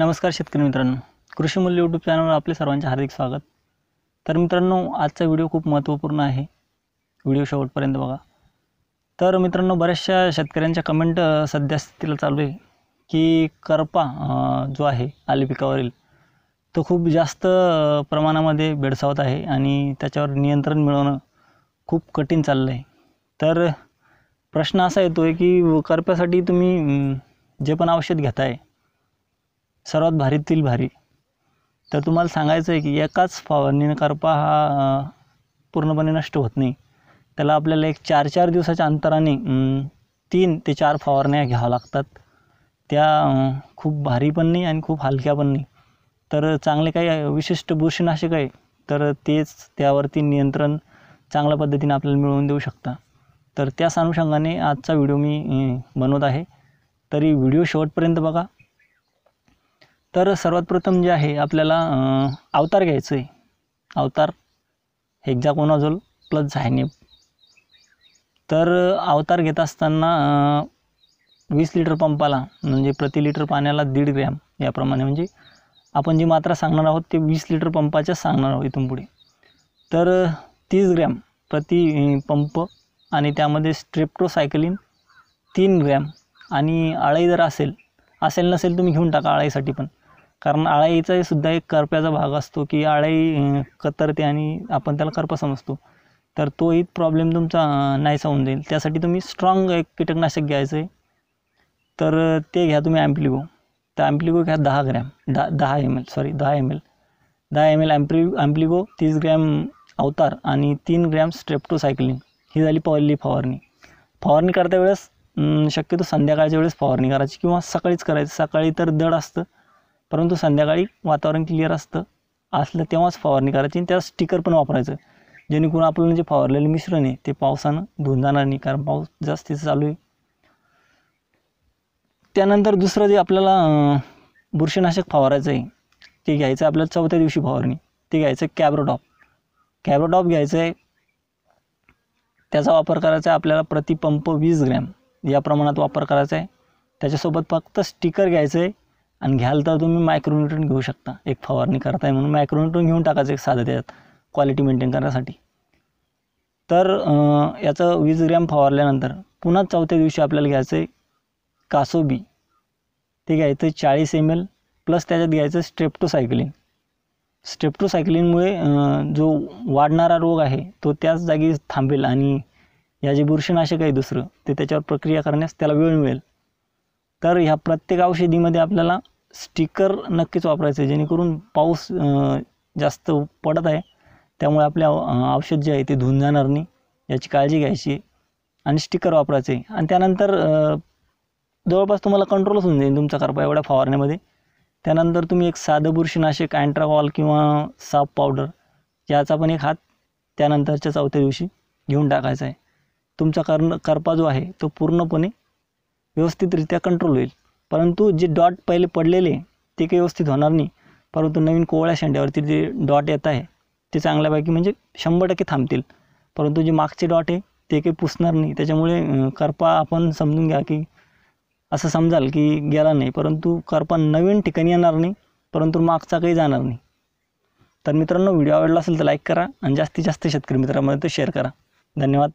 नमस्कार शेतकरी मित्रांनो कृषी मूल्य यूट्यूब चॅनलवर आपले सर्वांचे हार्दिक स्वागत तर मित्रांनो आजचा व्हिडिओ खूप महत्त्वपूर्ण आहे व्हिडिओ शेवटपर्यंत बघा तर मित्रांनो बऱ्याचशा शेतकऱ्यांच्या कमेंट सध्या स्थितीला चालू आहे की करपा जो आहे आली पिकावरील तो खूप जास्त प्रमाणामध्ये बेडसावत आहे आणि त्याच्यावर नियंत्रण मिळवणं खूप कठीण चाललं आहे तर प्रश्न असा येतो आहे की करप्यासाठी तुम्ही जे पण औषध घेताय सर्वात भारीतील भारी तर तुम्हाला सांगायचं आहे की एकाच फवारणीने करपा हा पूर्णपणे नष्ट होत नाही त्याला आपल्याला एक चार चार दिवसाच्या अंतराने तीन ते चार फवारण्या घ्याव्या लागतात त्या खूप भारी पण नाही आणि खूप हलक्या पण नाही तर चांगले काही विशिष्ट बुरशीनाशक आहे तर तेच त्यावरती नियंत्रण चांगल्या पद्धतीने आपल्याला मिळवून देऊ शकता तर त्याच अनुषंगाने आजचा व्हिडिओ मी बनवत आहे तरी व्हिडिओ शेवटपर्यंत बघा तर सर्वात प्रथम जे आहे आपल्याला अवतार घ्यायचं आहे अवतार हेक्झाकोनाझोल प्लस झायनेप तर अवतार घेत असताना वीस लिटर पंपाला म्हणजे प्रति लिटर पाण्याला दीड ग्रॅम याप्रमाणे म्हणजे आपण जी मात्रा सांगणार आहोत ते वीस लिटर पंपाच्याच सांगणार आहोत इथून पुढे तर तीस ग्रॅम प्रति पंप आणि त्यामध्ये स्ट्रेप्टोसायकलिन तीन ग्रॅम आणि अळई जर असेल असेल नसेल तुम्ही घेऊन टाका आळाईसाठी पण कारण आळाईचा सुद्धा एक करप्याचा भाग असतो की आळाई कतरते आणि आपण त्याला करपा समजतो तर तोही प्रॉब्लेम तुमचा नाहीसा होऊन जाईल त्यासाठी तुम्ही स्ट्रॉंग एक कीटकनाशक घ्यायचं आहे तर ते घ्या तुम्ही ॲम्प्लिगो तर ॲम्प्लिगो घ्या दहा ग्रॅम दहा दहा एम एल सॉरी दहा एम एल दहा एम एल ॲम्प्लि ॲम्प्लिगो तीस ग्रॅम अवतार आणि तीन ग्रॅम स्ट्रेप्टोसायक्लिन ही झाली पहिली फवारणी फवारणी करता वेळेस शक्यतो संध्याकाळच्या वेळेस फवारणी करायची किंवा सकाळीच करायची सकाळी तर दड असतं परंतु संध्याकाळी वातावरण क्लिअर असतं असलं तेव्हाच फवारणी करायची आणि त्यात स्टिकर पण वापरायचं जेणेकरून आपलं जे फवारलेलं मिश्रण आहे ते पावसानं धुऊन जाणार नाही कारण पाऊस जास्तीचा चालू आहे त्यानंतर दुसरं जे आपल्याला बुरशीनाशक फवारायचं आहे ते घ्यायचं आहे आपल्याला चौथ्या दिवशी फवारणी ते घ्यायचं आहे कॅब्रोडॉप कॅब्रोडॉप घ्यायचं आहे त्याचा वापर करायचा आहे आपल्याला प्रतिपंप वीस ग्रॅम या प्रमाणात वापर करायचा आहे त्याच्यासोबत फक्त स्टिकर घ्यायचं आहे आणि घ्याल तर तुम्ही मायक्रोन्यूट्रन घेऊ शकता एक फवारणी करताय म्हणून मायक्रोन्यूट्रन घेऊन टाकायचं एक साधं त्याच्यात क्वालिटी मेंटेन करण्यासाठी तर याचं वीस ग्रॅम फवारल्यानंतर पुन्हा चौथ्या दिवशी आपल्याला घ्यायचं आहे कासोबी ते घ्यायचं चाळीस एम एल प्लस त्याच्यात घ्यायचं स्ट्रेप्टोसायक्लिन स्ट्रेप्टोसायक्लिनमुळे जो वाढणारा रोग आहे तो त्याच जागी थांबेल आणि या जे बुरशीनाशक आहे दुसरं ते त्याच्यावर प्रक्रिया करण्यास त्याला वेळ मिळेल तर ह्या प्रत्येक औषधीमध्ये आपल्याला स्टिकर नक्कीच वापरायचं आहे जेणेकरून पाऊस जास्त पडत आहे त्यामुळे आपल्या औषध जे आहे ते धुऊन जाणार नाही याची काळजी घ्यायची आणि स्टिकर वापरायचे आणि त्यानंतर जवळपास तुम्हाला कंट्रोलच होऊन जाईल तुमचा करपा एवढ्या फवारण्यामध्ये त्यानंतर तुम्ही एक साधं बुरशीनाशक अँट्राकॉल किंवा साप पावडर याचा पण एक हात त्यानंतरच्या चौथ्या दिवशी घेऊन टाकायचा आहे तुमचा कर्ण करपा जो आहे तो पूर्णपणे व्यवस्थितरित्या कंट्रोल होईल परंतु जे डॉट पहिले पडलेले ते काही व्यवस्थित होणार नाही परंतु नवीन कोवळ्या शेंड्यावरती जे डॉट येत आहे ते चांगल्यापैकी म्हणजे शंभर टक्के थांबतील परंतु जे मागचे डॉट आहे ते काही पुसणार नाही त्याच्यामुळे करपा आपण समजून घ्या की असं समजाल की गेला नाही परंतु करपा नवीन ठिकाणी येणार नाही परंतु मागचा काही जाणार नाही तर मित्रांनो व्हिडिओ आवडला असेल तर लाईक करा आणि जास्तीत जास्त शेतकरी मित्रांमध्ये तर शेअर करा धन्यवाद